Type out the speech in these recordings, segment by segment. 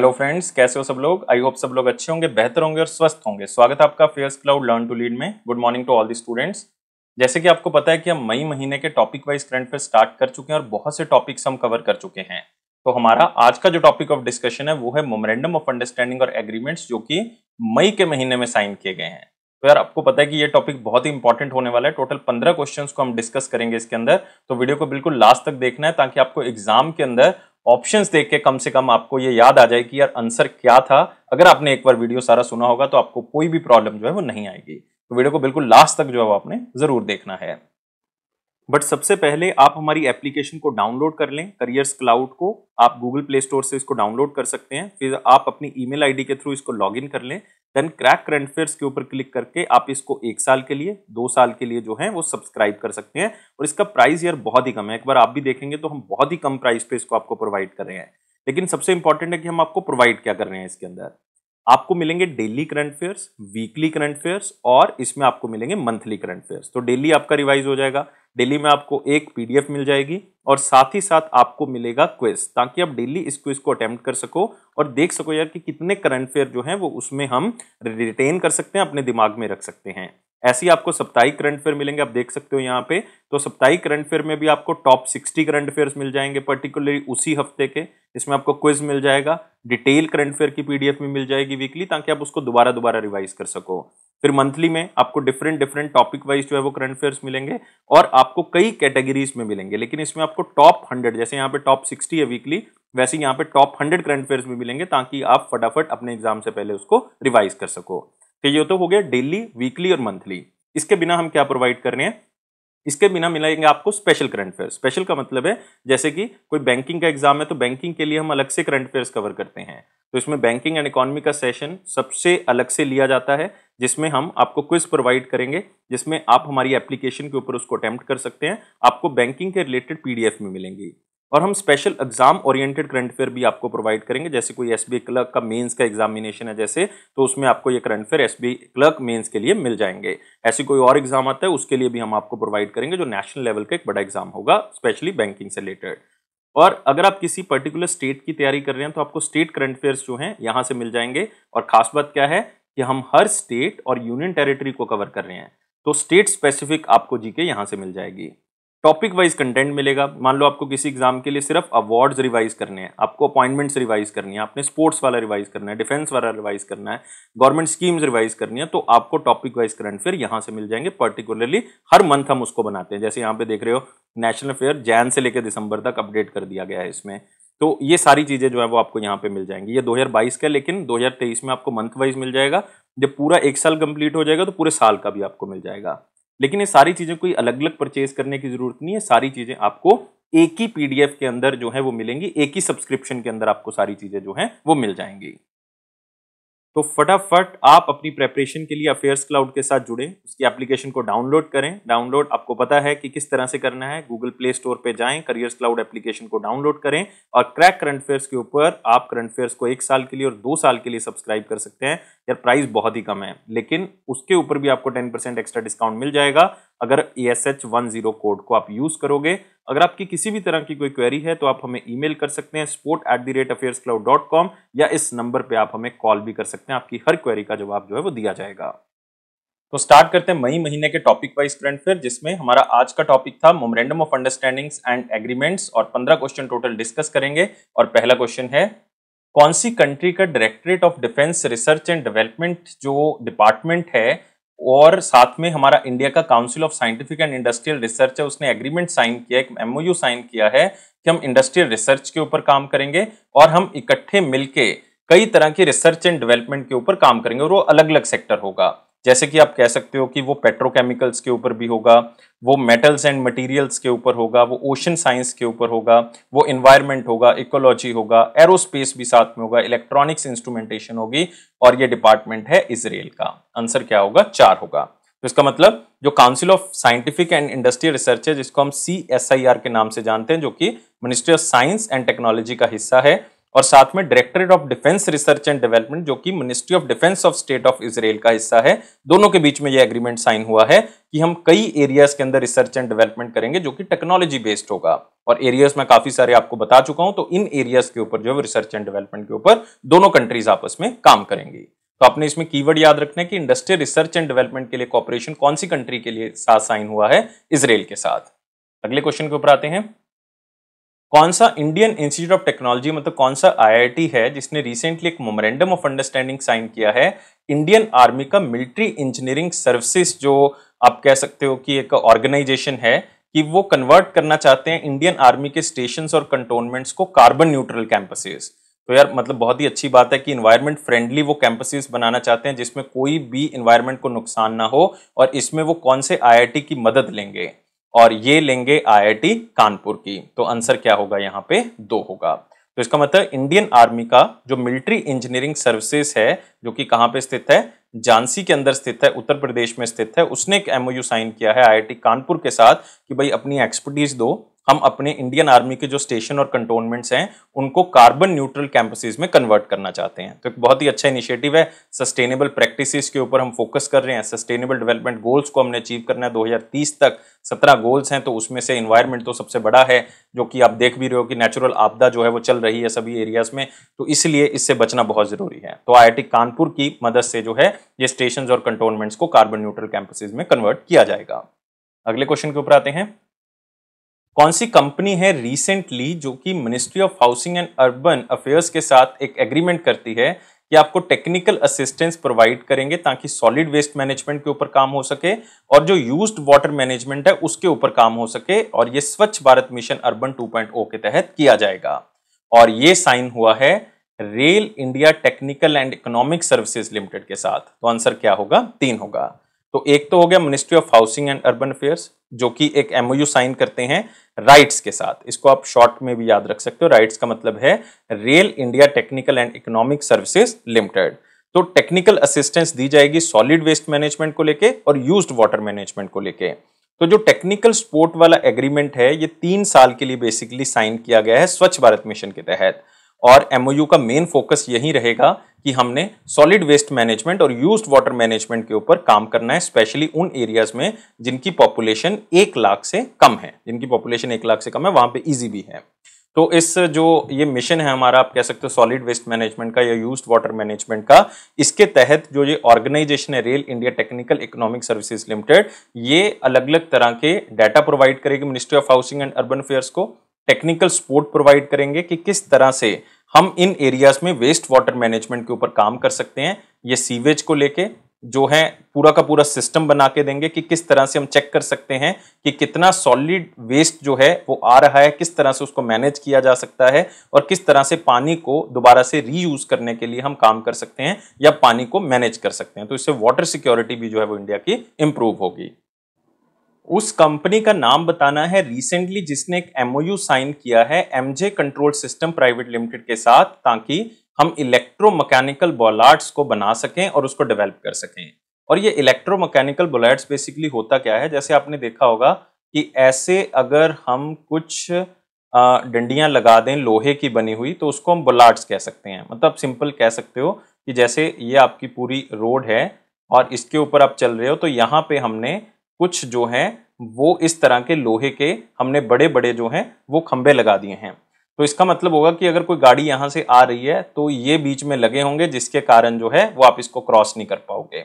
hello friends कैसे हो सब लोग आई होप सब लोग अच्छे होंगे बेहतर होंगे और स्वस्थ होंगे स्वागत है आपका affairs cloud learn to lead में good morning to all the students जैसे कि आपको पता है कि हम मई महीने के topic wise current affair start कर चुके हैं और बहुत से टॉपिक्स हम कवर कर चुके हैं तो हमारा आज का जो टॉपिक ऑफ डिस्कशन है वो है मोमरेंडम ऑफ अंडरस्टैंडिंग और एग्रीमेंट्स जो कि मई के महीने में साइन किए गए हैं तो यार आपको पता है कि ये टॉपिक बहुत ही इंपॉर्टेंट होने वाला है टोटल पंद्रह क्वेश्चन को हम डिस्कस करेंगे इसके अंदर तो वीडियो को बिल्कुल लास्ट तक देखना है ताकि आपको एग्जाम के अंदर ऑप्शंस देख के कम से कम आपको ये याद आ जाए कि यार आंसर क्या था अगर आपने एक बार वीडियो सारा सुना होगा तो आपको कोई भी प्रॉब्लम जो है वो नहीं आएगी तो वीडियो को बिल्कुल लास्ट तक जो है वो आपने ज़रूर देखना है बट सबसे पहले आप हमारी एप्लीकेशन को डाउनलोड कर लें करियर्स क्लाउड को आप गूगल प्ले स्टोर से इसको डाउनलोड कर सकते हैं फिर आप अपनी ईमेल आईडी के थ्रू इसको लॉगिन कर लें देन क्रैक करंट अफेयर्स के ऊपर क्लिक करके आप इसको एक साल के लिए दो साल के लिए जो है वो सब्सक्राइब कर सकते हैं और इसका प्राइस यार बहुत ही कम है एक बार आप भी देखेंगे तो हम बहुत ही कम प्राइस पे इसको आपको प्रोवाइड कर रहे हैं लेकिन सबसे इंपॉर्टेंट है कि हम आपको प्रोवाइड क्या कर रहे हैं इसके अंदर आपको मिलेंगे daily current affairs weekly current affairs और इसमें आपको मिलेंगे मंथली करंट अफेयर्स तो डेली आपका रिवाइज हो जाएगा डेली में आपको एक पीडीएफ मिल जाएगी और साथ ही साथ आपको मिलेगा क्विज ताकि आप डेली इस क्विज को अटेम्प्ट कर सको और देख सको यार कि कितने करंट फेयर जो हैं वो उसमें हम रिटेन कर सकते हैं अपने दिमाग में रख सकते हैं ऐसी आपको सप्ताहिक करंट अफेयर मिलेंगे आप देख सकते हो यहाँ पे तो सप्ताहिक करंट अफेयर में भी आपको टॉप सिक्सटी करंट अफेयर्स मिल जाएंगे पर्टिकुलरली उसी हफ्ते के इसमें आपको क्विज मिल जाएगा डिटेल करंट अफेयर की पीडीएफ में मिल जाएगी वीकली ताकि आप उसको दोबारा दोबारा रिवाइज कर सको फिर मंथली में आपको डिफरेंट डिफरेंट टॉपिक वाइज जो है वो करंट अफेयर्स मिलेंगे और आपको कई कैटेगरीज में मिलेंगे लेकिन इसमें आपको टॉप हंड्रेड जैसे यहाँ पे टॉप सिक्सटी है वीकली वैसे यहाँ पे टॉप हंड्रेड करंट अफेयर्स भी मिलेंगे ताकि आप फटाफट अपने एग्जाम से पहले उसको रिवाइज कर सको तो ये तो हो गया डेली वीकली और मंथली इसके बिना हम क्या प्रोवाइड कर रहे हैं इसके बिना मिलाएंगे आपको स्पेशल करंट अफेयर स्पेशल का मतलब है जैसे कि कोई बैंकिंग का एग्जाम है तो बैंकिंग के लिए हम अलग से करंट अफेयर्स कवर करते हैं तो इसमें बैंकिंग एंड इकोनॉमी का सेशन सबसे अलग से लिया जाता है जिसमें हम आपको क्विज प्रोवाइड करेंगे जिसमें आप हमारी एप्लीकेशन के ऊपर उसको अटैम्प्ट कर सकते हैं आपको बैंकिंग के रिलेटेड पीडीएफ में मिलेंगी और हम special exam oriented current affair भी आपको प्रोवाइड करेंगे जैसे कोई एस क्लर्क का मेंस का एग्जामिनेशन है जैसे तो उसमें आपको ये current affair S clerk mains के लिए मिल जाएंगे ऐसी कोई और एग्जाम आता है उसके लिए भी हम आपको प्रोवाइड करेंगे जो नेशनल लेवल का एक बड़ा एग्जाम होगा स्पेशली बैंकिंग से रिलेटेड और अगर आप किसी पर्टिकुलर स्टेट की तैयारी कर रहे हैं तो आपको स्टेट करंट अफेयर्स जो हैं यहाँ से मिल जाएंगे और खास बात क्या है कि हम हर स्टेट और यूनियन टेरिटरी को कवर कर रहे हैं तो स्टेट स्पेसिफिक आपको जीके यहाँ से मिल जाएगी टॉपिक वाइज कंटेंट मिलेगा मान लो आपको किसी एग्जाम के लिए सिर्फ अवार्ड्स रिवाइज करने हैं आपको अपॉइंटमेंट्स रिवाइज करनी है आपने स्पोर्ट्स वाला रिवाइज करना है डिफेंस वाला रिवाइज करना है गवर्नमेंट स्कीम्स रिवाइज करनी है तो आपको टॉपिक वाइज करंट फेयर यहाँ से मिल जाएंगे पर्टिकुलरली हर मंथ हम उसको बनाते हैं जैसे यहाँ पे देख रहे हो नेशनल फेयर जैन से लेकर दिसंबर तक अपडेट कर दिया गया है इसमें तो ये सारी चीज़ें जो है वो आपको यहाँ पे मिल जाएंगी ये 2022 का लेकिन 2023 में आपको मंथ वाइज मिल जाएगा जब पूरा एक साल कंप्लीट हो जाएगा तो पूरे साल का भी आपको मिल जाएगा लेकिन ये सारी चीज़ें कोई अलग अलग परचेज करने की ज़रूरत नहीं है सारी चीज़ें आपको एक ही पीडीएफ के अंदर जो है वो मिलेंगी एक ही सब्सक्रिप्शन के अंदर आपको सारी चीज़ें जो हैं वो मिल जाएंगी तो फटाफट आप अपनी प्रेपरेशन के लिए अफेयर्स क्लाउड के साथ जुड़ें उसकी एप्लीकेशन को डाउनलोड करें डाउनलोड आपको पता है कि किस तरह से करना है गूगल प्ले स्टोर पे जाएं करियर्स क्लाउड एप्लीकेशन को डाउनलोड करें और क्रैक करंट अफेयर्स के ऊपर आप करंट अफेयर्स को एक साल के लिए और दो साल के लिए सब्सक्राइब कर सकते हैं यार प्राइस बहुत ही कम है लेकिन उसके ऊपर भी आपको टेन एक्स्ट्रा डिस्काउंट मिल जाएगा अगर A S H one zero code को आप यूज करोगे अगर आपकी किसी भी तरह की कोई क्वेरी है तो आप हमें ईमेल कर सकते हैं support at the rate affairs cloud dot com या इस नंबर पे आप हमें कॉल भी कर सकते हैं आपकी हर क्वेरी का जवाब जो है वो दिया जाएगा तो स्टार्ट करते हैं मई महीने के टॉपिक वाइज करंट फेयर जिसमें हमारा आज का टॉपिक था memorandum of understandings and agreements और पंद्रह क्वेश्चन टोटल डिस्कस करेंगे और पहला क्वेश्चन है कौन सी कंट्री का directorate of defence research and development जो डिपार्टमेंट है और साथ में हमारा इंडिया का council of scientific and industrial research है उसने एग्रीमेंट साइन किया एक एमओयू साइन किया है कि हम इंडस्ट्रियल रिसर्च के ऊपर काम करेंगे और हम इकट्ठे मिलके कई तरह की रिसर्च एंड डेवलपमेंट के ऊपर काम करेंगे और वो अलग अलग सेक्टर होगा जैसे कि आप कह सकते हो कि वो पेट्रोकेमिकल्स के ऊपर भी होगा वो मेटल्स एंड मटेरियल्स के ऊपर होगा वो ओशन साइंस के ऊपर होगा वो इन्वायरमेंट होगा इकोलॉजी होगा एरोस्पेस भी साथ में होगा इलेक्ट्रॉनिक्स इंस्ट्रूमेंटेशन होगी और ये डिपार्टमेंट है इसराइल का आंसर क्या होगा चार होगा तो इसका मतलब जो council of scientific and industrial research है जिसको हम सी के नाम से जानते हैं जो कि ministry of science and technology का हिस्सा है और साथ में directorate of defence research and development जो कि ministry of defence of state of Israel का हिस्सा है दोनों के बीच में यह एग्रीमेंट साइन हुआ है कि हम कई एरियाज के अंदर रिसर्च एंड डेवलपमेंट करेंगे जो कि टेक्नोलॉजी बेस्ड होगा और एरियाज में काफी सारे आपको बता चुका हूं तो इन एरियाज के ऊपर जो है रिसर्च एंड डेवलपमेंट के ऊपर दोनों कंट्रीज आपस में काम करेंगी तो आपने इसमें कीवर्ड याद रखना है कि इंडस्ट्रियल रिसर्च एंड डेवलपमेंट के लिए कॉपरेशन कौन सी कंट्री के लिए साथ साइन हुआ है इसराइल के साथ अगले क्वेश्चन के ऊपर आते हैं कौन सा इंडियन इंस्टीट्यूट ऑफ टेक्नोलॉजी मतलब कौन सा आईआईटी है जिसने रिसेंटली एक मोमरेंडम ऑफ अंडरस्टैंडिंग साइन किया है इंडियन आर्मी का मिलिट्री इंजीनियरिंग सर्विसेज जो आप कह सकते हो कि एक ऑर्गेनाइजेशन है कि वो कन्वर्ट करना चाहते हैं इंडियन आर्मी के स्टेशन और कंटोनमेंट्स को कार्बन न्यूट्रल कैंपसेज तो यार मतलब बहुत ही अच्छी बात है कि इन्वायरमेंट फ्रेंडली वो कैंपसेज बनाना चाहते हैं जिसमें कोई भी इन्वायरमेंट को नुकसान ना हो और इसमें वो कौन से आईआईटी की मदद लेंगे और ये लेंगे आईआईटी कानपुर की तो आंसर क्या होगा यहाँ पे दो होगा तो इसका मतलब इंडियन आर्मी का जो मिलिट्री इंजीनियरिंग सर्विसेज है जो कि कहाँ पे स्थित है झांसी के अंदर स्थित है उत्तर प्रदेश में स्थित है उसने एक एमओयू साइन किया है आईआईटी कानपुर के साथ कि भाई अपनी एक्सपर्टीज दो हम अपने इंडियन आर्मी के जो स्टेशन और कंटोनमेंट्स हैं उनको कार्बन न्यूट्रल कैंपसेस में कन्वर्ट करना चाहते हैं तो एक बहुत ही अच्छा इनिशिएटिव है सस्टेनेबल प्रैक्टिसेस के ऊपर हम फोकस कर रहे हैं सस्टेनेबल डेवलपमेंट गोल्स को हमने अचीव करना है 2030 तक 17 गोल्स हैं तो उसमें से इन्वायरमेंट तो सबसे बड़ा है जो कि आप देख भी रहे हो कि नेचुरल आपदा जो है वो चल रही है सभी एरियाज में तो इसलिए इससे बचना बहुत ज़रूरी है तो आई कानपुर की मदद से जो है ये स्टेशन और कंटोनमेंट्स को कार्बन न्यूट्रल कैंपसेज में कन्वर्ट किया जाएगा अगले क्वेश्चन के ऊपर आते हैं कौन सी कंपनी है रिसेंटली जो कि ministry of housing and urban affairs के साथ एक एग्रीमेंट करती है कि आपको टेक्निकल असिस्टेंस प्रोवाइड करेंगे ताकि सॉलिड वेस्ट मैनेजमेंट के ऊपर काम हो सके और जो यूज्ड वाटर मैनेजमेंट है उसके ऊपर काम हो सके और ये स्वच्छ भारत मिशन अर्बन 2.0 के तहत किया जाएगा और ये साइन हुआ है rail India technical and economic services limited के साथ तो आंसर क्या होगा तीन होगा तो एक तो हो गया ministry of housing and urban affairs जो कि एक एमओयू साइन करते हैं राइट्स के साथ इसको आप शॉर्ट में भी याद रख सकते हो राइट्स का मतलब है rail India technical and economic services limited तो टेक्निकल असिस्टेंस दी जाएगी सॉलिड वेस्ट मैनेजमेंट को लेके और यूज्ड वाटर मैनेजमेंट को लेके तो जो टेक्निकल स्पोर्ट वाला एग्रीमेंट है ये तीन साल के लिए बेसिकली साइन किया गया है स्वच्छ भारत मिशन के तहत और एमओयू का मेन फोकस यही रहेगा कि हमने सॉलिड वेस्ट मैनेजमेंट और यूज्ड वाटर मैनेजमेंट के ऊपर काम करना है स्पेशली उन एरियाज में जिनकी पॉपुलेशन एक लाख से कम है जिनकी पॉपुलेशन एक लाख से कम है वहां पे इजी भी है तो इस जो ये मिशन है हमारा आप कह सकते हो सॉलिड वेस्ट मैनेजमेंट का या यूज्ड वाटर मैनेजमेंट का इसके तहत जो ये ऑर्गेनाइजेशन है rail India technical economic services limited ये अलग अलग तरह के डाटा प्रोवाइड करेगी ministry of housing and urban affairs को टेक्निकल सपोर्ट प्रोवाइड करेंगे कि किस तरह से हम इन एरियाज में वेस्ट वाटर मैनेजमेंट के ऊपर काम कर सकते हैं ये सीवेज को लेके जो है पूरा का पूरा सिस्टम बना के देंगे कि किस तरह से हम चेक कर सकते हैं कि कितना सॉलिड वेस्ट जो है वो आ रहा है किस तरह से उसको मैनेज किया जा सकता है और किस तरह से पानी को दोबारा से रीयूज करने के लिए हम काम कर सकते हैं या पानी को मैनेज कर सकते हैं तो इससे वाटर सिक्योरिटी भी जो है वो इंडिया की इम्प्रूव होगी उस कंपनी का नाम बताना है रिसेंटली जिसने एक एमओयू साइन किया है MJ control system private limited के साथ ताकि हम इलेक्ट्रो मकैनिकल बॉलार्ड्स को बना सकें और उसको डेवलप कर सकें और ये इलेक्ट्रो इलेक्ट्रोमैकेनिकल बॉलार्ड्स बेसिकली होता क्या है जैसे आपने देखा होगा कि ऐसे अगर हम कुछ डंडियां लगा दें लोहे की बनी हुई तो उसको हम बोलाट्स कह सकते हैं मतलब सिंपल कह सकते हो कि जैसे ये आपकी पूरी रोड है और इसके ऊपर आप चल रहे हो तो यहाँ पे हमने कुछ जो हैं वो इस तरह के लोहे के हमने बड़े बड़े जो हैं वो खंबे लगा दिए हैं तो इसका मतलब होगा कि अगर कोई गाड़ी यहाँ से आ रही है तो ये बीच में लगे होंगे जिसके कारण जो है वो आप इसको क्रॉस नहीं कर पाओगे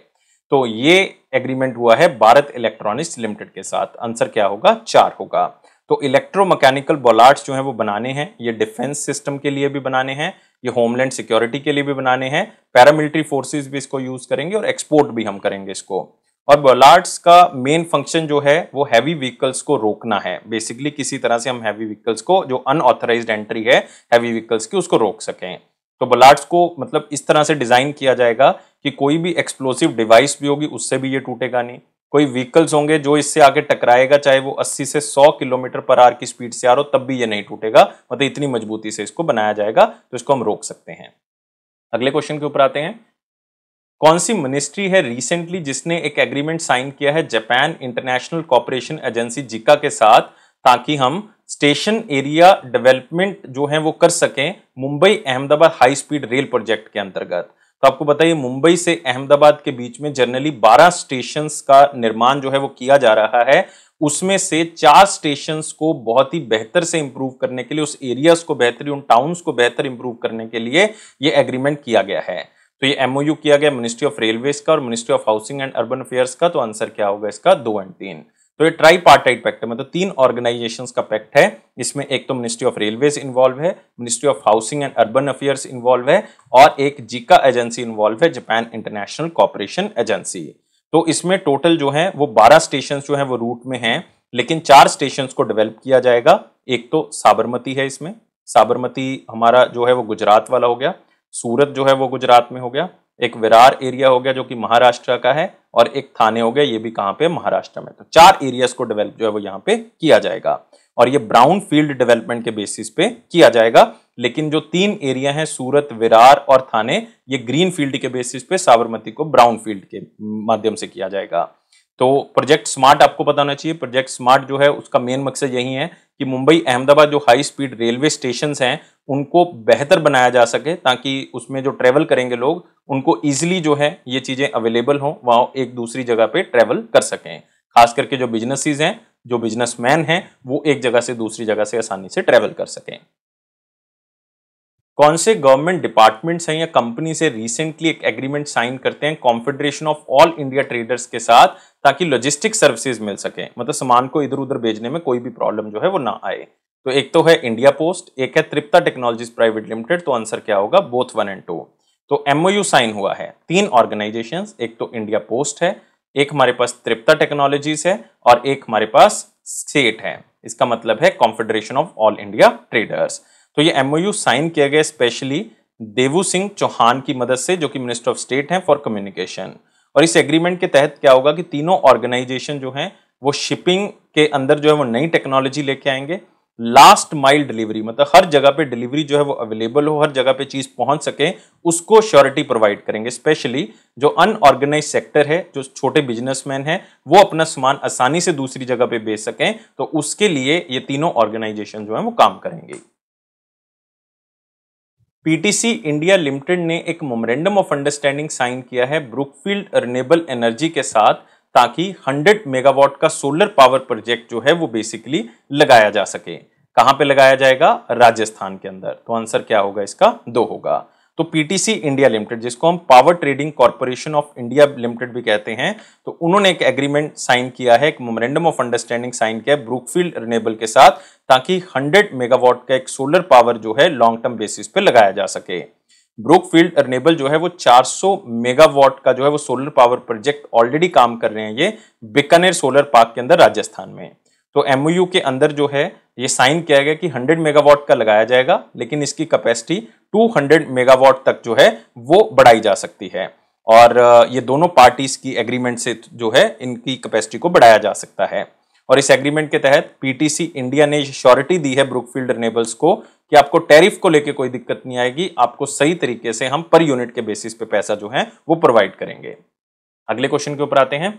तो ये एग्रीमेंट हुआ है भारत इलेक्ट्रॉनिक्स लिमिटेड के साथ आंसर क्या होगा चार होगा तो इलेक्ट्रो मैकेनिकल बोलाट्स जो हैं वो बनाने हैं ये डिफेंस सिस्टम के लिए भी बनाने हैं ये होमलैंड सिक्योरिटी के लिए भी बनाने हैं पैरामिलिट्री फोर्सेस भी इसको यूज करेंगे और एक्सपोर्ट भी हम करेंगे इसको और बलार्ड्स का मेन फंक्शन जो है वो हैवी व्हीकल्स को रोकना है बेसिकली किसी तरह से हम हैवी व्हीकल्स को जो अनऑथराइज एंट्री है हैवी व्हीकल्स की उसको रोक सकें तो बलार्ड्स को मतलब इस तरह से डिजाइन किया जाएगा कि कोई भी एक्सप्लोसिव डिवाइस भी होगी उससे भी ये टूटेगा नहीं कोई व्हीकल्स होंगे जो इससे आगे टकराएगा चाहे वो 80 से 100 किलोमीटर पर आर की स्पीड से आ रहा हो तब भी ये नहीं टूटेगा मतलब इतनी मजबूती से इसको बनाया जाएगा तो इसको हम रोक सकते हैं अगले क्वेश्चन के ऊपर आते हैं कौन सी मिनिस्ट्री है रिसेंटली जिसने एक एग्रीमेंट साइन किया है जापान इंटरनेशनल कॉपरेशन एजेंसी जिका के साथ ताकि हम स्टेशन एरिया डेवलपमेंट जो है वो कर सकें Mumbai Ahmedabad high speed rail project के अंतर्गत तो आपको बताइए मुंबई से अहमदाबाद के बीच में जनरली 12 स्टेशन का निर्माण जो है वो किया जा रहा है उसमें से चार स्टेशन को बहुत ही बेहतर से इंप्रूव करने के लिए उस एरियाज को बेहतर उन टाउन्स को बेहतर इंप्रूव करने के लिए ये एग्रीमेंट किया गया है तो ये एमओयू किया गया मिनिस्ट्री ऑफ रेलवे का और ministry of housing and urban affairs का तो आंसर क्या होगा इसका दो एंड तीन तो ये ट्राई पार्टाइट पैक्ट है मतलब तीन ऑर्गेनाइजेशंस का पैक्ट है इसमें एक तो मिनिस्ट्री ऑफ रेलवे इन्वॉल्व है ministry of housing and urban affairs involve है और एक जीका एजेंसी इन्वॉल्व है जापान इंटरनेशनल कॉपरेशन एजेंसी तो इसमें टोटल जो है वो बारह स्टेशन जो है वो रूट में है लेकिन चार स्टेशन को डेवलप किया जाएगा एक तो साबरमती है इसमें साबरमती हमारा जो है वो गुजरात वाला हो गया सूरत जो है वो गुजरात में हो गया एक विरार एरिया हो गया जो कि महाराष्ट्र का है और एक थाने हो गया ये भी कहां पे महाराष्ट्र में तो चार एरियाज को डेवलप जो है वो यहाँ पे किया जाएगा और ये ब्राउन फील्ड डेवलपमेंट के बेसिस पे किया जाएगा लेकिन जो तीन एरिया हैं सूरत विरार और थाने ये ग्रीन फील्ड के बेसिस पे साबरमती को ब्राउन फील्ड के माध्यम से किया जाएगा तो प्रोजेक्ट स्मार्ट आपको पता होना चाहिए प्रोजेक्ट स्मार्ट जो है उसका मेन मकसद यही है कि मुंबई अहमदाबाद जो हाई स्पीड रेलवे स्टेशन हैं उनको बेहतर बनाया जा सके ताकि उसमें जो ट्रैवल करेंगे लोग उनको ईजिली जो है ये चीज़ें अवेलेबल हों वहाँ एक दूसरी जगह पर ट्रैवल कर सकें खास करके जो बिजनेसिस हैं जो बिजनेसमैन हैं वो एक जगह से दूसरी जगह से आसानी से ट्रैवल कर सकें कौन से गवर्नमेंट डिपार्टमेंट्स हैं या कंपनी से रिसेंटली एक एग्रीमेंट साइन करते हैं confederation of all India traders के साथ ताकि लॉजिस्टिक सर्विसेज मिल सके मतलब सामान को इधर उधर भेजने में कोई भी प्रॉब्लम जो है वो ना आए तो एक तो है इंडिया पोस्ट एक है त्रिप्ता टेक्नोलॉजीज प्राइवेट लिमिटेड तो आंसर क्या होगा बोथ वन एंड टू तो एमओयू साइन हुआ है तीन ऑर्गेनाइजेशन एक तो इंडिया पोस्ट है एक हमारे पास त्रिप्ता टेक्नोलॉजीज है और एक हमारे पास सेट है इसका मतलब है confederation of all India traders तो ये एमओयू साइन किया गया स्पेशली देवू सिंह चौहान की मदद से जो कि मिनिस्टर ऑफ स्टेट हैं फॉर कम्युनिकेशन और इस एग्रीमेंट के तहत क्या होगा कि तीनों ऑर्गेनाइजेशन जो हैं वो शिपिंग के अंदर जो है वो नई टेक्नोलॉजी लेके आएंगे लास्ट माइल डिलीवरी मतलब हर जगह पे डिलीवरी जो है वो अवेलेबल हो हर जगह पे चीज पहुंच सके उसको श्योरिटी प्रोवाइड करेंगे स्पेशली जो अनऑर्गेनाइज सेक्टर है जो छोटे बिजनेसमैन हैं वो अपना सामान आसानी से दूसरी जगह पे बेच सकें तो उसके लिए ये तीनों ऑर्गेनाइजेशन जो है वो काम करेंगे पीटीसी इंडिया लिमिटेड ने एक मोमरेंडम ऑफ अंडरस्टैंडिंग साइन किया है ब्रुकफील्ड रिनेबल एनर्जी के साथ ताकि 100 मेगावाट का सोलर पावर प्रोजेक्ट जो है वो बेसिकली लगाया जा सके कहां पे लगाया जाएगा राजस्थान के अंदर तो आंसर क्या होगा इसका दो होगा तो पीटीसी इंडिया लिमिटेड जिसको हम power trading corporation of India limited भी कहते हैं तो उन्होंने एक एग्रीमेंट साइन किया है एक मेमोरेंडम ऑफ अंडरस्टैंडिंग साइन किया है ब्रुकफील्ड रिनेबल के साथ ताकि 100 मेगावाट का एक सोलर पावर जो है लॉन्ग टर्म बेसिस पे लगाया जा सके ब्रुकफील्ड रिनेबल जो है वो 400 मेगावाट का जो है वो सोलर पावर प्रोजेक्ट ऑलरेडी काम कर रहे हैं ये बीकानेर सोलर पार्क के अंदर राजस्थान में तो एम के अंदर जो है ये साइन किया गया कि 100 मेगावाट का लगाया जाएगा लेकिन इसकी कैपेसिटी 200 मेगावाट तक जो है वो बढ़ाई जा सकती है और ये दोनों पार्टीज की एग्रीमेंट से जो है इनकी कैपेसिटी को बढ़ाया जा सकता है और इस एग्रीमेंट के तहत पीटीसी इंडिया ने श्योरिटी दी है ब्रुकफील्ड रिनेबल्स को कि आपको टैरिफ को लेकर कोई दिक्कत नहीं आएगी आपको सही तरीके से हम पर यूनिट के बेसिस पे पैसा जो है वो प्रोवाइड करेंगे अगले क्वेश्चन के ऊपर आते हैं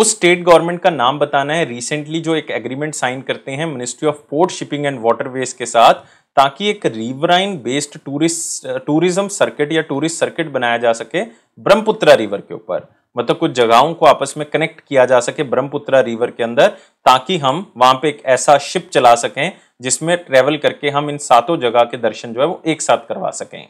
उस स्टेट गवर्नमेंट का नाम बताना है रिसेंटली जो एक एग्रीमेंट साइन करते हैं ministry of port shipping and waterways के साथ ताकि एक riverine based tourist tourism circuit या टूरिस्ट सर्किट बनाया जा सके ब्रह्मपुत्रा रिवर के ऊपर मतलब कुछ जगहों को आपस में कनेक्ट किया जा सके ब्रह्मपुत्रा रिवर के अंदर ताकि हम वहां पे एक ऐसा शिप चला सकें जिसमें ट्रेवल करके हम इन सातों जगह के दर्शन जो है वो एक साथ करवा सकें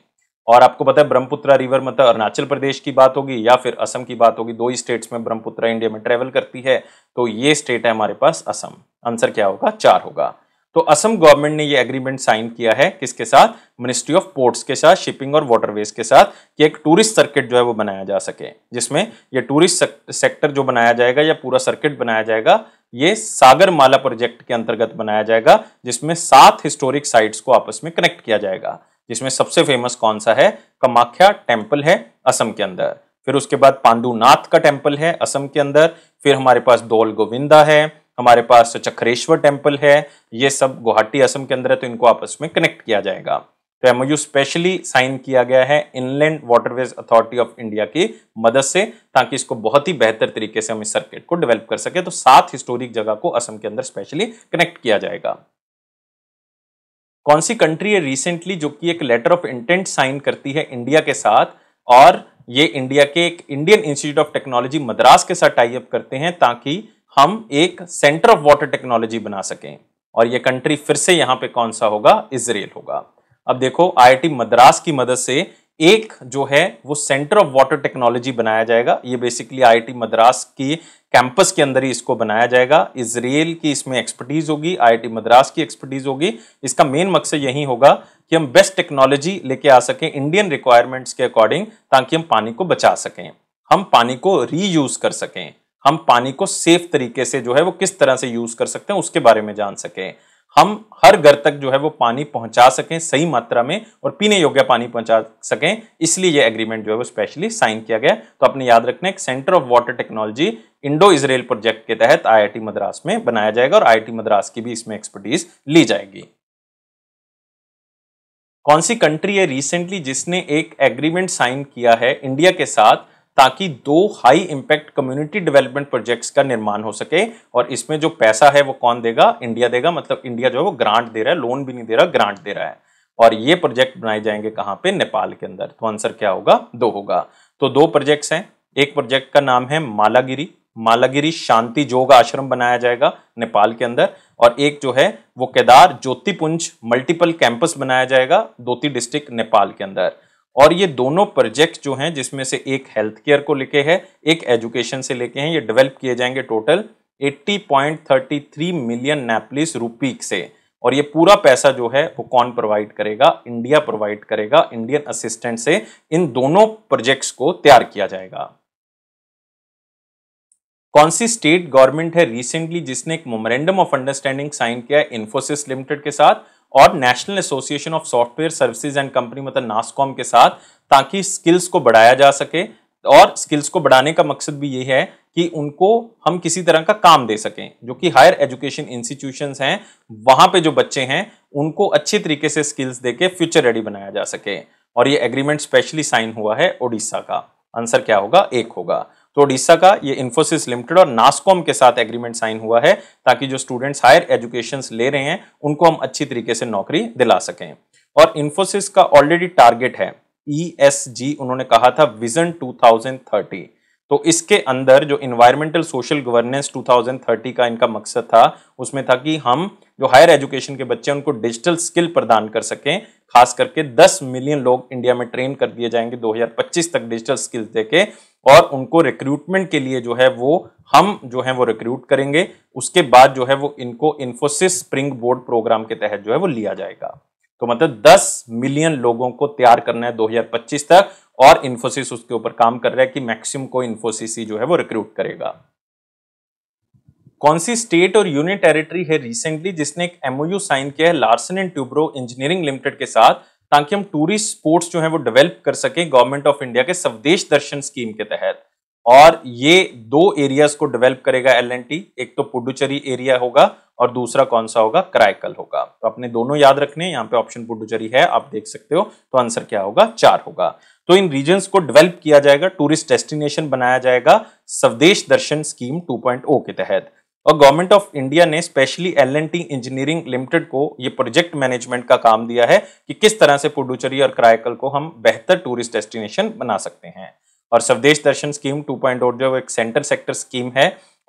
और आपको पता है ब्रह्मपुत्रा रिवर मतलब अरुणाचल प्रदेश की बात होगी या फिर असम की बात होगी दो ही स्टेट्स में ब्रह्मपुत्र इंडिया में ट्रेवल करती है तो ये स्टेट है हमारे पास असम आंसर क्या होगा चार होगा तो असम गवर्नमेंट ने ये एग्रीमेंट साइन किया है किसके साथ मिनिस्ट्री ऑफ पोर्ट्स के साथ शिपिंग और वाटरवेज के साथ कि एक टूरिस्ट सर्किट जो है वो बनाया जा सके जिसमें ये टूरिस्ट सेक्टर जो बनाया जाएगा या पूरा सर्किट बनाया जाएगा ये सागर माला प्रोजेक्ट के अंतर्गत बनाया जाएगा जिसमें सात हिस्टोरिक साइट्स को आपस में कनेक्ट किया जाएगा जिसमें सबसे फेमस कौन सा है कमाख्या टेम्पल है असम के अंदर फिर उसके बाद पांडुनाथ का टेम्पल है असम के अंदर फिर हमारे पास दोल गोविंदा है हमारे पास चक्रेश्वर टेम्पल है ये सब गुवाहाटी असम के अंदर है तो इनको आपस में कनेक्ट किया जाएगा तो एमओयू स्पेशली साइन किया गया है inland waterways authority of India की मदद से ताकि इसको बहुत ही बेहतर तरीके से हम इस सर्किट को डेवलप कर सके तो सात हिस्टोरिक जगह को असम के अंदर स्पेशली कनेक्ट किया जाएगा कौन सी कंट्री है रिसेंटली जो कि एक लेटर ऑफ इंटेंट साइन करती है इंडिया के साथ और ये इंडिया के एक Indian institute of technology Madras के साथ टाइप करते हैं ताकि हम एक सेंटर ऑफ वाटर टेक्नोलॉजी बना सकें और ये कंट्री फिर से यहाँ पे कौन सा होगा इसराइल होगा अब देखो आईआईटी मद्रास की मदद से एक जो है वो सेंटर ऑफ वाटर टेक्नोलॉजी बनाया जाएगा ये बेसिकली आईआईटी मद्रास की कैंपस के अंदर ही इसको बनाया जाएगा इसराइल की इसमें एक्सपर्टीज होगी आईआईटी मद्रास की एक्सपर्टीज होगी इसका मेन मकसद यही होगा कि हम बेस्ट टेक्नोलॉजी लेके आ सकें इंडियन रिक्वायरमेंट्स के अकॉर्डिंग ताकि हम पानी को बचा सकें हम पानी को रीयूज कर सकें हम पानी को सेफ तरीके से जो है वो किस तरह से यूज कर सकते हैं उसके बारे में जान सकें हम हर घर तक जो है वो पानी पहुंचा सकें सही मात्रा में और पीने योग्य पानी पहुंचा सकें इसलिए ये एग्रीमेंट जो है वो स्पेशली साइन किया गया तो आपने याद रखना एक centre of water technology Indo Israel project के तहत आईआईटी मद्रास में बनाया जाएगा और आईआईटी मद्रास की भी इसमें एक्सपर्टीज ली जाएगी कौन सी कंट्री है रिसेंटली जिसने एक एग्रीमेंट साइन किया है इंडिया के साथ ताकि दो high impact community development projects का निर्माण हो सके और इसमें जो पैसा है वो कौन देगा इंडिया देगा मतलब इंडिया जो है वो ग्रांट दे रहा है लोन भी नहीं दे रहा ग्रांट दे रहा है और ये प्रोजेक्ट बनाए जाएंगे कहाँ पे नेपाल के अंदर तो आंसर क्या होगा दो होगा तो दो प्रोजेक्ट्स हैं एक प्रोजेक्ट का नाम है मालागिरी मालागिरी शांति जोग आश्रम बनाया जाएगा नेपाल के अंदर और एक जो है वो केदार ज्योतिपुंज मल्टीपल कैंपस बनाया जाएगा दोती डिस्ट्रिक्ट नेपाल के अंदर और ये दोनों प्रोजेक्ट जो हैं जिसमें से एक हेल्थ केयर को लेके है एक एजुकेशन से लेके हैं ये डेवलप किए जाएंगे टोटल 80.33 मिलियन नेपलिस रुपीक से और ये पूरा पैसा जो है वो कौन प्रोवाइड करेगा इंडिया प्रोवाइड करेगा इंडियन असिस्टेंट से इन दोनों प्रोजेक्ट्स को तैयार किया जाएगा कौन सी स्टेट गवर्नमेंट है रिसेंटली जिसने एक मोमरेंडम ऑफ अंडरस्टैंडिंग साइन किया है इन्फोसिस लिमिटेड के साथ और national association of software services and company मतलब नासकॉम के साथ ताकि स्किल्स को बढ़ाया जा सके और स्किल्स को बढ़ाने का मकसद भी ये है कि उनको हम किसी तरह का काम दे सकें जो कि हायर एजुकेशन इंस्टीट्यूशंस हैं वहाँ पे जो बच्चे हैं उनको अच्छे तरीके से स्किल्स के फ्यूचर रेडी बनाया जा सके और ये एग्रीमेंट स्पेशली साइन हुआ है ओडिशा का आंसर क्या होगा एक होगा तो उड़ीसा का ये इन्फोसिस लिमिटेड और नास्कॉम के साथ एग्रीमेंट साइन हुआ है ताकि जो स्टूडेंट्स हायर एजुकेशन ले रहे हैं उनको हम अच्छी तरीके से नौकरी दिला सकें और इन्फोसिस का ऑलरेडी टारगेट है ई e उन्होंने कहा था विजन 2030 तो इसके अंदर जो इन्वायरमेंटल सोशल गवर्नेंस 2030 का इनका मकसद था उसमें था कि हम जो हायर एजुकेशन के बच्चे उनको डिजिटल स्किल प्रदान कर सकें खास करके 10 मिलियन लोग इंडिया में ट्रेन कर दिए जाएंगे 2025 तक डिजिटल स्किल्स देके और उनको रिक्रूटमेंट के लिए जो है वो हम जो है वो रिक्रूट करेंगे उसके बाद जो है वो इनको इन्फोसिस स्प्रिंग बोर्ड प्रोग्राम के तहत जो है वो लिया जाएगा तो मतलब 10 मिलियन लोगों को तैयार करना है 2025 तक और इन्फोसिस उसके ऊपर काम कर रहा है कि मैक्सिम को इन्फोसिस ही जो है वो रिक्रूट करेगा कौन सी स्टेट और यूनियन टेरिटरी है रिसेंटली जिसने एक एमओयू साइन किया है Larsen and Toubro engineering limited के साथ ताकि हम टूरिस्ट स्पोर्ट्स जो है वो डेवलप कर सकें गवर्नमेंट ऑफ इंडिया के स्वदेश दर्शन स्कीम के तहत और ये दो एरियाज को डेवलप करेगा एल एक तो पुडुचेरी एरिया होगा और दूसरा कौन सा होगा क्राइकल होगा तो अपने दोनों याद रखने यहाँ पे ऑप्शन पुडुचेरी है आप देख सकते हो तो आंसर क्या होगा चार होगा तो इन रीजन को डेवलप किया जाएगा टूरिस्ट डेस्टिनेशन बनाया जाएगा स्वदेश दर्शन स्कीम 2.0 के तहत और गवर्नमेंट ऑफ इंडिया ने specially L N T engineering limited को ये प्रोजेक्ट मैनेजमेंट का काम दिया है कि किस तरह से पुडुचेरी और क्रायकल को हम बेहतर टूरिस्ट डेस्टिनेशन बना सकते हैं और स्वदेश दर्शन स्कीम 2.0 जो एक सेंटर सेक्टर स्कीम है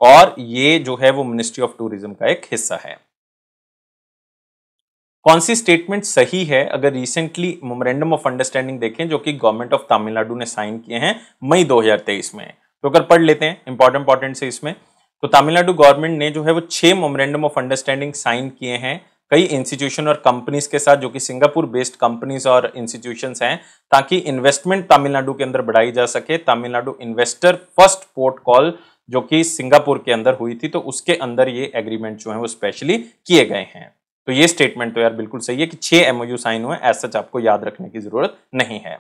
और ये जो है वो मिनिस्ट्री ऑफ टूरिज्म का एक हिस्सा है कौन सी स्टेटमेंट सही है अगर रिसेंटली मोमरेंडम ऑफ अंडरस्टैंडिंग देखें जो कि गवर्नमेंट ऑफ तमिलनाडु ने साइन किए हैं मई 2023 में तो अगर पढ़ लेते हैं इंपॉर्टेंट इंपॉर्टेंट से इसमें तो तमिलनाडु गवर्नमेंट ने जो है वो छह मोमरेंडम ऑफ अंडरस्टैंडिंग साइन किए हैं कई इंस्टीट्यूशन और कंपनीज के साथ जो कि सिंगापुर बेस्ड कंपनीज और इंस्टीट्यूशंस हैं ताकि इन्वेस्टमेंट तमिलनाडु के अंदर बढ़ाई जा सके Tamil Nadu investor first port call जो कि सिंगापुर के अंदर हुई थी तो उसके अंदर ये एग्रीमेंट जो है वो स्पेशली किए गए हैं तो ये स्टेटमेंट तो यार बिल्कुल सही है कि छह एमओयू साइन हुए एज सच आपको याद रखने की जरूरत नहीं है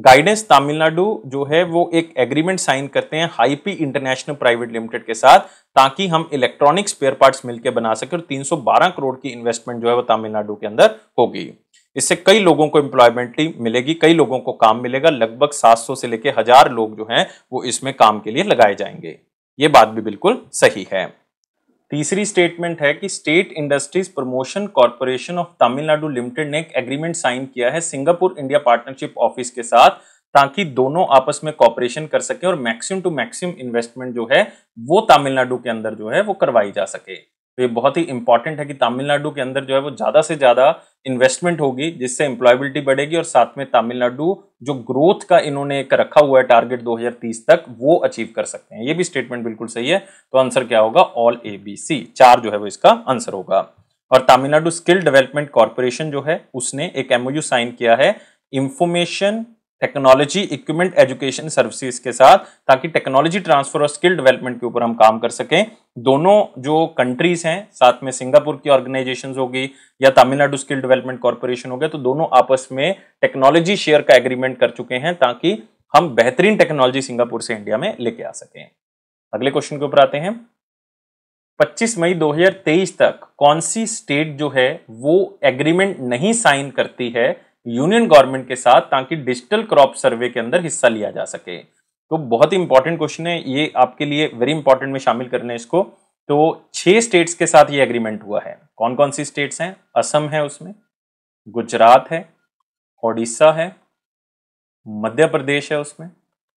गाइडेंस तमिलनाडु जो है वो एक एग्रीमेंट साइन करते हैं हाईपी इंटरनेशनल प्राइवेट लिमिटेड के साथ ताकि हम इलेक्ट्रॉनिक स्पेयर पार्ट्स मिलकर बना सके और 312 करोड़ की इन्वेस्टमेंट जो है वो तमिलनाडु के अंदर होगी इससे कई लोगों को एम्प्लॉयमेंट मिलेगी कई लोगों को काम मिलेगा लगभग 700 से लेकर हजार लोग जो हैं वो इसमें काम के लिए लगाए जाएंगे ये बात भी बिल्कुल सही है तीसरी स्टेटमेंट है कि state industries promotion corporation of Tamil Nadu limited ने एक एग्रीमेंट साइन किया है सिंगापुर इंडिया पार्टनरशिप ऑफिस के साथ ताकि दोनों आपस में कॉपरेशन कर सके और मैक्सिमम टू मैक्सिमम इन्वेस्टमेंट जो है वो तमिलनाडु के अंदर जो है वो करवाई जा सके तो ये बहुत ही इंपॉर्टेंट है कि तमिलनाडु के अंदर जो है वो ज़्यादा से ज़्यादा इन्वेस्टमेंट होगी जिससे इंप्लॉयबिलिटी बढ़ेगी और साथ में तमिलनाडु जो ग्रोथ का इन्होंने एक रखा हुआ है टारगेट 2030 तक वो अचीव कर सकते हैं ये भी स्टेटमेंट बिल्कुल सही है तो आंसर क्या होगा ऑल ए बी सी चार जो है वो इसका आंसर होगा और तमिलनाडु स्किल डेवलपमेंट कॉरपोरेशन जो है उसने एक एमओयू साइन किया है information technology equipment education services के साथ ताकि टेक्नोलॉजी ट्रांसफर और स्किल डेवलपमेंट के ऊपर हम काम कर सकें दोनों जो कंट्रीज हैं साथ में सिंगापुर की ऑर्गेनाइजेशन होगी या तमिलनाडु स्किल डेवलपमेंट कॉरपोरेशन हो गया तो दोनों आपस में टेक्नोलॉजी शेयर का एग्रीमेंट कर चुके हैं ताकि हम बेहतरीन टेक्नोलॉजी सिंगापुर से इंडिया में लेके आ सकें अगले क्वेश्चन के ऊपर आते हैं 25 मई 2023 तक कौन सी स्टेट जो है वो एग्रीमेंट नहीं साइन करती है यूनियन गवर्नमेंट के साथ ताकि डिजिटल क्रॉप सर्वे के अंदर हिस्सा लिया जा सके तो बहुत ही इंपॉर्टेंट क्वेश्चन है ये आपके लिए वेरी इंपॉर्टेंट में शामिल करना है इसको तो छह स्टेट्स के साथ ये एग्रीमेंट हुआ है कौन कौन सी स्टेट्स हैं असम है उसमें गुजरात है ओडिशा है मध्य प्रदेश है उसमें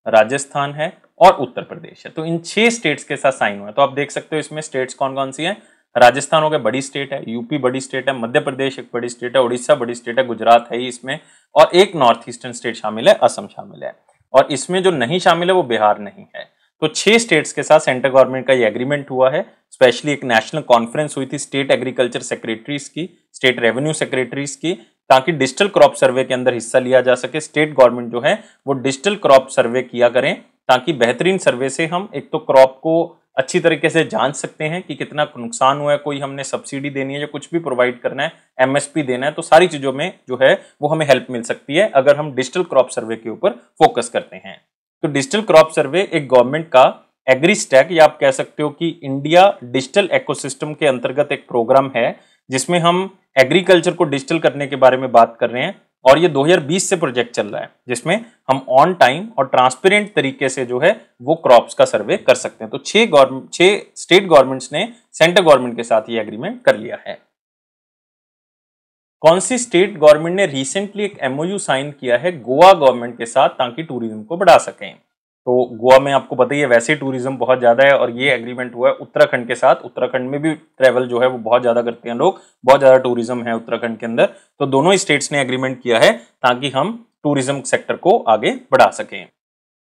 राजस्थान है और उत्तर प्रदेश है तो इन छह स्टेट्स के साथ साइन हुआ है तो आप देख सकते हो इसमें स्टेट्स कौन कौन सी हैं राजस्थान हो गया बड़ी स्टेट है यूपी बड़ी स्टेट है मध्य प्रदेश एक बड़ी स्टेट है उड़ीसा बड़ी स्टेट है गुजरात है ही इसमें और एक नॉर्थ ईस्टर्न स्टेट शामिल है असम शामिल है और इसमें जो नहीं शामिल है वो बिहार नहीं है तो छह स्टेट्स के साथ सेंट्रल गवर्नमेंट का ये एग्रीमेंट हुआ है स्पेशली एक नेशनल कॉन्फ्रेंस हुई थी स्टेट एग्रीकल्चर सेक्रेटरीज की स्टेट रेवेन्यू सेक्रेटरीज की ताकि डिजिटल क्रॉप सर्वे के अंदर हिस्सा लिया जा सके स्टेट गवर्नमेंट जो है वो डिजिटल क्रॉप सर्वे किया करें ताकि बेहतरीन सर्वे से हम एक तो क्रॉप को अच्छी तरीके से जान सकते हैं कि कितना नुकसान हुआ है कोई हमने सब्सिडी देनी है या कुछ भी प्रोवाइड करना है एमएसपी देना है तो सारी चीज़ों में जो है वो हमें हेल्प मिल सकती है अगर हम डिजिटल क्रॉप सर्वे के ऊपर फोकस करते हैं तो डिजिटल क्रॉप सर्वे एक गवर्नमेंट का एग्री स्टैक या आप कह सकते हो कि इंडिया डिजिटल इकोसिस्टम के अंतर्गत एक प्रोग्राम है जिसमें हम एग्रीकल्चर को डिजिटल करने के बारे में बात कर रहे हैं और ये 2020 से प्रोजेक्ट चल रहा है जिसमें हम ऑन टाइम और ट्रांसपेरेंट तरीके से जो है वो क्रॉप्स का सर्वे कर सकते हैं तो छह गवर्नमेंट छह स्टेट गवर्नमेंट्स ने सेंट्रल गवर्नमेंट के साथ ये एग्रीमेंट कर लिया है कौन सी स्टेट गवर्नमेंट ने रिसेंटली एक एमओयू साइन किया है गोवा गवर्नमेंट के साथ ताकि टूरिज्म को बढ़ा सकें तो गोवा में आपको पता ही है वैसे टूरिज्म बहुत ज़्यादा है और ये एग्रीमेंट हुआ है उत्तराखंड के साथ उत्तराखंड में भी ट्रैवल जो है वो बहुत ज़्यादा करते हैं लोग बहुत ज़्यादा टूरिज्म है उत्तराखंड के अंदर तो दोनों स्टेट्स ने एग्रीमेंट किया है ताकि हम टूरिज्म सेक्टर को आगे बढ़ा सकें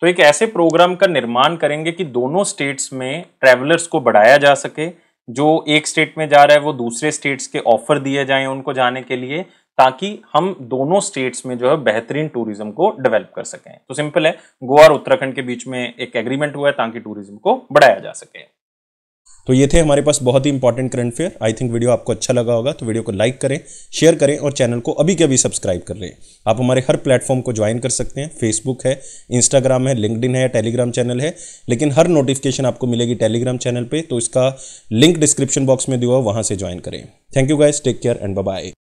तो एक ऐसे प्रोग्राम का निर्माण करेंगे कि दोनों स्टेट्स में ट्रैवलर्स को बढ़ाया जा सके जो एक स्टेट में जा रहा है वो दूसरे स्टेट्स के ऑफर दिए जाएं उनको जाने के लिए ताकि हम दोनों स्टेट्स में जो है बेहतरीन टूरिज्म को डेवलप कर सकें तो सिंपल है गोवा और उत्तराखंड के बीच में एक एग्रीमेंट हुआ है ताकि टूरिज्म को बढ़ाया जा सके तो ये थे हमारे पास बहुत ही important current affair I think video आपको अच्छा लगा होगा तो वीडियो को लाइक करें शेयर करें और चैनल को अभी के अभी सब्सक्राइब कर लें आप हमारे हर प्लेटफॉर्म को ज्वाइन कर सकते हैं फेसबुक है इंस्टाग्राम है लिंकडिन है टेलीग्राम चैनल है लेकिन हर नोटिफिकेशन आपको मिलेगी टेलीग्राम चैनल पर तो इसका लिंक डिस्क्रिप्शन बॉक्स में दिया हुआ वहाँ से ज्वाइन करें thank you guys take care and bye